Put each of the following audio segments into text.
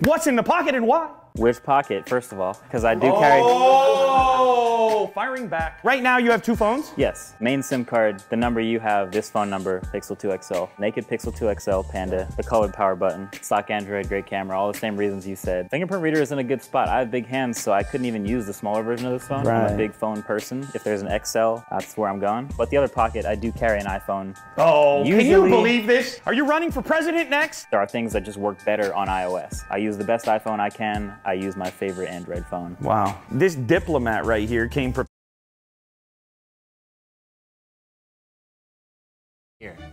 What's in the pocket and why? Which pocket, first of all? Because I do carry. Oh! firing back. Right now you have two phones? Yes, main SIM card, the number you have, this phone number, Pixel 2 XL, naked Pixel 2 XL, Panda, the colored power button, stock Android, great camera, all the same reasons you said. Fingerprint reader is in a good spot. I have big hands, so I couldn't even use the smaller version of this phone. Right. I'm a big phone person. If there's an XL, that's where I'm going. But the other pocket, I do carry an iPhone. Oh, Usually, can you believe this? Are you running for president next? There are things that just work better on iOS. I use the best iPhone I can. I use my favorite Android phone. Wow. This diplomat right here came from.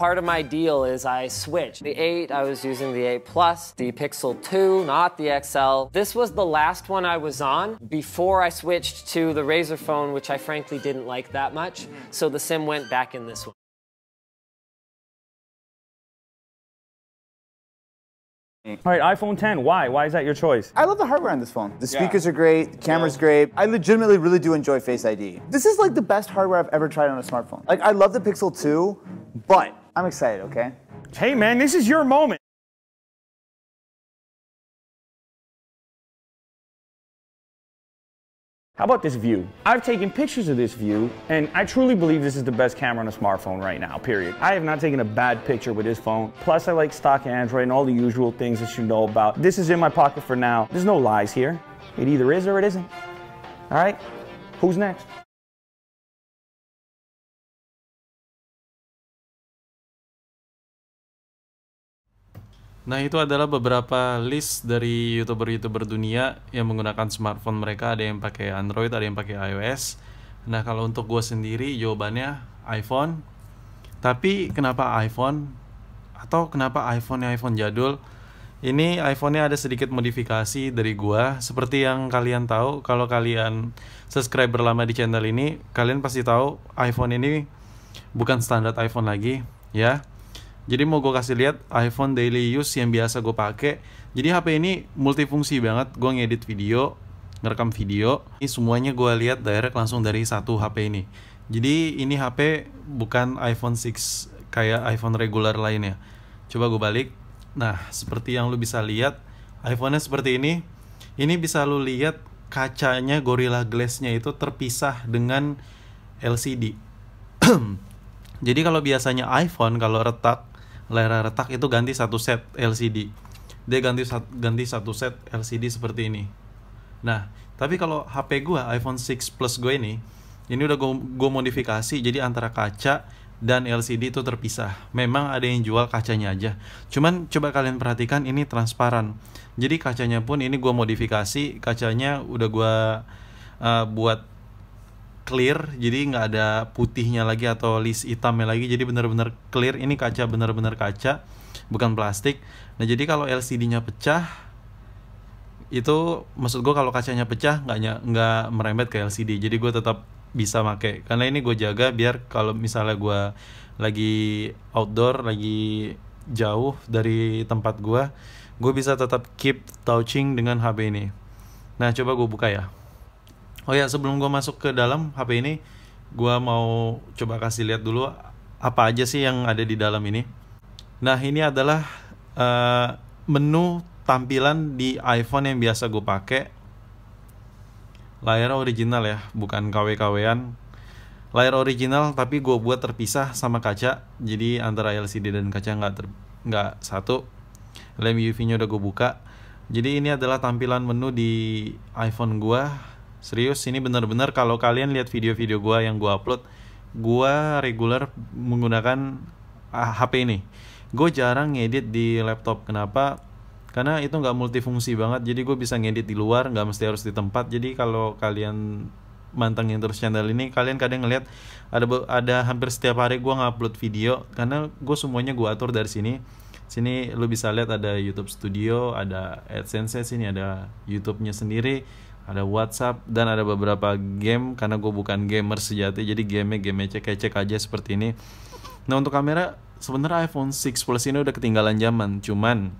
Part of my deal is I switched. The 8, I was using the 8 Plus, the Pixel 2, not the XL. This was the last one I was on before I switched to the Razer phone, which I frankly didn't like that much. Mm-hmm. So the SIM went back in this one. All right, iPhone 10. Why? Why is that your choice? I love the hardware on this phone. The speakers yeah. are great. The camera's yeah. great. I legitimately really do enjoy Face ID. This is like the best hardware I've ever tried on a smartphone. Like I love the Pixel 2, but I'm excited, okay? Hey, man, this is your moment. How about this view? I've taken pictures of this view, and I truly believe this is the best camera on a smartphone right now, period. I have not taken a bad picture with this phone. Plus, I like stock Android and all the usual things that you know about. This is in my pocket for now. There's no lies here. It either is or it isn't. All right, who's next? Nah, itu adalah beberapa list dari YouTuber-YouTuber dunia yang menggunakan smartphone mereka. Ada yang pakai Android, ada yang pakai iOS. Nah, kalau untuk gue sendiri jawabannya iPhone. Tapi kenapa iPhone? Atau kenapa iPhone nya iPhone jadul? Ini iPhone-nya ada sedikit modifikasi dari gue Seperti yang kalian tahu, kalau kalian subscribe lama di channel ini, kalian pasti tahu iPhone ini bukan standar iPhone lagi, ya. Jadi mau gue kasih lihat iPhone daily use yang biasa gue pakai. Jadi HP ini multifungsi banget. Gue ngedit video, ngerekam video. Ini semuanya gue lihat direct langsung dari satu HP ini. Jadi ini HP bukan iPhone 6 kayak iPhone regular lainnya. Coba gue balik. Nah, seperti yang lu bisa lihat, iPhone-nya seperti ini. Ini bisa lu lihat kacanya Gorilla Glass-nya itu terpisah dengan LCD. Jadi kalau biasanya iPhone kalau retak layar retak itu ganti satu set LCD dia ganti ganti satu set LCD seperti ini nah tapi kalau HP gue iPhone 6 Plus gue ini ini udah gue modifikasi jadi antara kaca dan LCD itu terpisah. Memang ada yang jual kacanya aja. Cuman coba kalian perhatikan ini transparan. Jadi kacanya pun ini gue modifikasi, kacanya udah gue uh, buat clear jadi nggak ada putihnya lagi atau list hitamnya lagi jadi benar-benar clear ini kaca benar-benar kaca bukan plastik nah jadi kalau LCD-nya pecah itu maksud gue kalau kacanya pecah nggak nggak merembet ke LCD jadi gue tetap bisa make karena ini gue jaga biar kalau misalnya gue lagi outdoor lagi jauh dari tempat gue gue bisa tetap keep touching dengan HP ini nah coba gue buka ya Oh ya sebelum gue masuk ke dalam HP ini, gue mau coba kasih lihat dulu apa aja sih yang ada di dalam ini. Nah ini adalah uh, menu tampilan di iPhone yang biasa gue pakai. Layar original ya, bukan kw kw an Layar original tapi gue buat terpisah sama kaca, jadi antara LCD dan kaca nggak ter nggak satu. Lem UV-nya udah gue buka. Jadi ini adalah tampilan menu di iPhone gue Serius ini bener-bener kalau kalian lihat video-video gue yang gue upload, gue reguler menggunakan HP ah, ini. Gue jarang ngedit di laptop. Kenapa? Karena itu nggak multifungsi banget. Jadi gue bisa ngedit di luar, nggak mesti harus di tempat. Jadi kalau kalian mantengin terus channel ini, kalian kadang ngeliat ada ada hampir setiap hari gue ngupload video karena gue semuanya gue atur dari sini sini lu bisa lihat ada YouTube Studio, ada AdSense sini ada YouTube-nya sendiri, ada WhatsApp dan ada beberapa game karena gue bukan gamer sejati jadi game game cek-cek aja seperti ini nah untuk kamera sebenarnya iPhone 6 Plus ini udah ketinggalan zaman cuman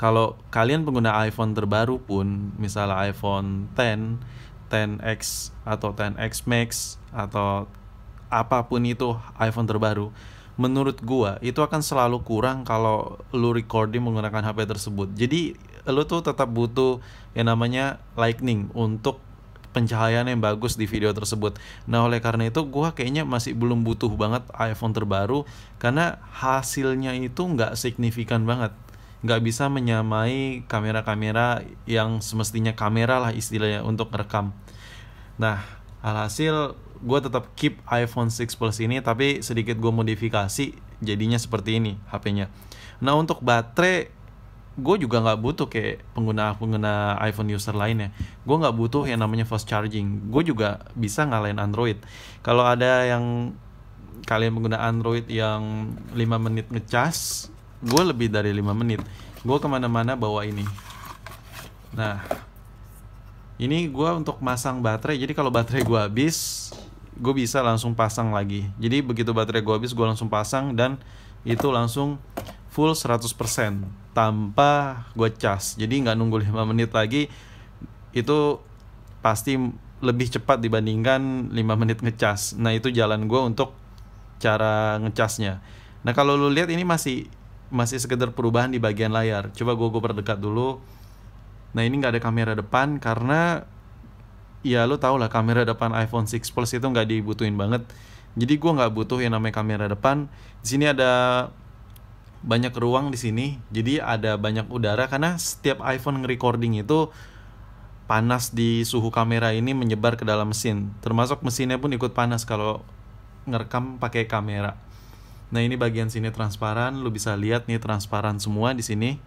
kalau kalian pengguna iPhone terbaru pun misalnya iPhone 10 10X atau 10X Max atau apapun itu iPhone terbaru menurut gua itu akan selalu kurang kalau lu recording menggunakan HP tersebut jadi lu tuh tetap butuh yang namanya lightning untuk pencahayaan yang bagus di video tersebut. Nah, oleh karena itu gue kayaknya masih belum butuh banget iPhone terbaru karena hasilnya itu nggak signifikan banget. Nggak bisa menyamai kamera-kamera yang semestinya kamera lah istilahnya untuk rekam. Nah, alhasil gue tetap keep iPhone 6 Plus ini tapi sedikit gue modifikasi jadinya seperti ini HP-nya. Nah, untuk baterai gue juga nggak butuh kayak pengguna pengguna iPhone user lainnya gue nggak butuh yang namanya fast charging gue juga bisa ngalahin Android kalau ada yang kalian pengguna Android yang 5 menit ngecas gue lebih dari 5 menit gue kemana-mana bawa ini nah ini gue untuk masang baterai jadi kalau baterai gue habis gue bisa langsung pasang lagi jadi begitu baterai gue habis gue langsung pasang dan itu langsung full 100% tanpa gue cas jadi nggak nunggu 5 menit lagi itu pasti lebih cepat dibandingkan 5 menit ngecas nah itu jalan gue untuk cara ngecasnya nah kalau lu lihat ini masih masih sekedar perubahan di bagian layar coba gue gue perdekat dulu nah ini nggak ada kamera depan karena ya lu tau lah kamera depan iPhone 6 Plus itu nggak dibutuhin banget jadi gue nggak butuh yang namanya kamera depan di sini ada banyak ruang di sini jadi ada banyak udara karena setiap iPhone recording itu panas di suhu kamera ini menyebar ke dalam mesin termasuk mesinnya pun ikut panas kalau ngerekam pakai kamera nah ini bagian sini transparan lu bisa lihat nih transparan semua di sini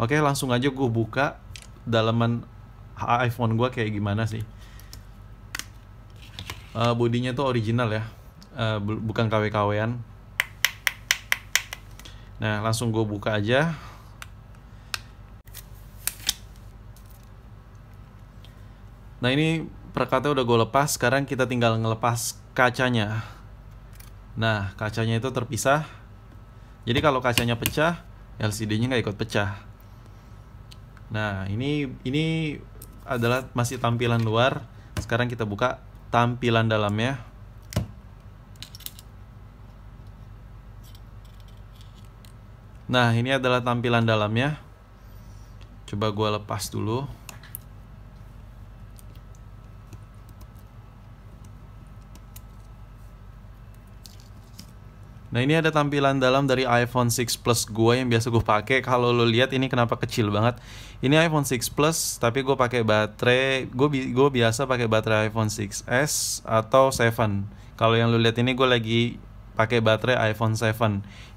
oke langsung aja gue buka dalaman iPhone gue kayak gimana sih uh, eh, bodinya tuh original ya uh, bukan KW-KWan Nah, langsung gue buka aja. Nah, ini perekatnya udah gue lepas. Sekarang kita tinggal ngelepas kacanya. Nah, kacanya itu terpisah. Jadi kalau kacanya pecah, LCD-nya nggak ikut pecah. Nah, ini ini adalah masih tampilan luar. Sekarang kita buka tampilan dalamnya. Nah, ini adalah tampilan dalamnya. Coba gue lepas dulu. Nah ini ada tampilan dalam dari iPhone 6 Plus gue yang biasa gue pakai. Kalau lo lihat ini kenapa kecil banget? Ini iPhone 6 Plus tapi gue pakai baterai. Gue bi gue biasa pakai baterai iPhone 6s atau 7. Kalau yang lo lihat ini gue lagi pakai baterai iPhone 7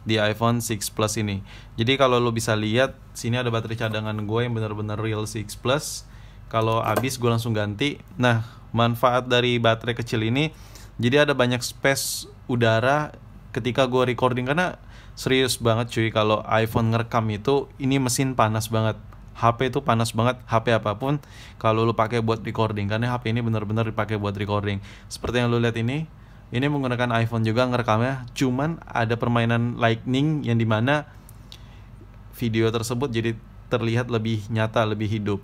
di iPhone 6 Plus ini. Jadi kalau lo bisa lihat sini ada baterai cadangan gue yang benar-benar real 6 Plus. Kalau habis gue langsung ganti. Nah, manfaat dari baterai kecil ini jadi ada banyak space udara ketika gue recording karena serius banget cuy kalau iPhone ngerekam itu ini mesin panas banget. HP itu panas banget HP apapun kalau lu pakai buat recording karena HP ini benar-benar dipakai buat recording. Seperti yang lu lihat ini, ini menggunakan iPhone juga ngerekamnya cuman ada permainan lightning yang dimana video tersebut jadi terlihat lebih nyata lebih hidup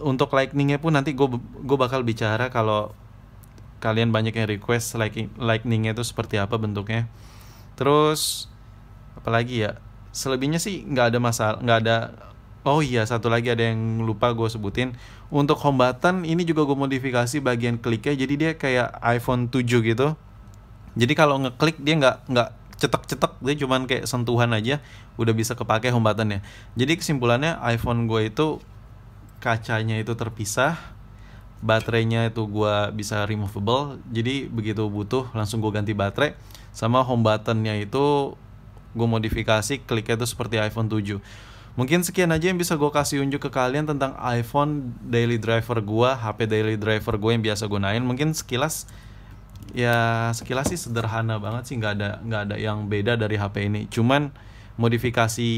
untuk lightningnya pun nanti gue gue bakal bicara kalau kalian banyak yang request lightning lightningnya itu seperti apa bentuknya terus apalagi ya selebihnya sih nggak ada masalah nggak ada Oh iya, satu lagi ada yang lupa gue sebutin. Untuk home button, ini juga gue modifikasi bagian kliknya, jadi dia kayak iPhone 7 gitu. Jadi kalau ngeklik dia nggak nggak cetek-cetek, dia cuma kayak sentuhan aja udah bisa kepake home buttonnya. Jadi kesimpulannya iPhone gue itu kacanya itu terpisah, baterainya itu gue bisa removable, jadi begitu butuh langsung gue ganti baterai. Sama home buttonnya itu gue modifikasi kliknya itu seperti iPhone 7 Mungkin sekian aja yang bisa gue kasih unjuk ke kalian tentang iPhone daily driver gue, HP daily driver gue yang biasa gunain. Mungkin sekilas ya sekilas sih sederhana banget sih, nggak ada nggak ada yang beda dari HP ini. Cuman modifikasi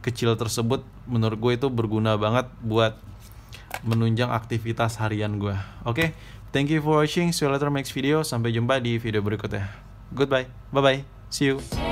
kecil tersebut menurut gue itu berguna banget buat menunjang aktivitas harian gue. Oke, okay? thank you for watching. See you later next video. Sampai jumpa di video berikutnya. Goodbye. Bye bye. See you.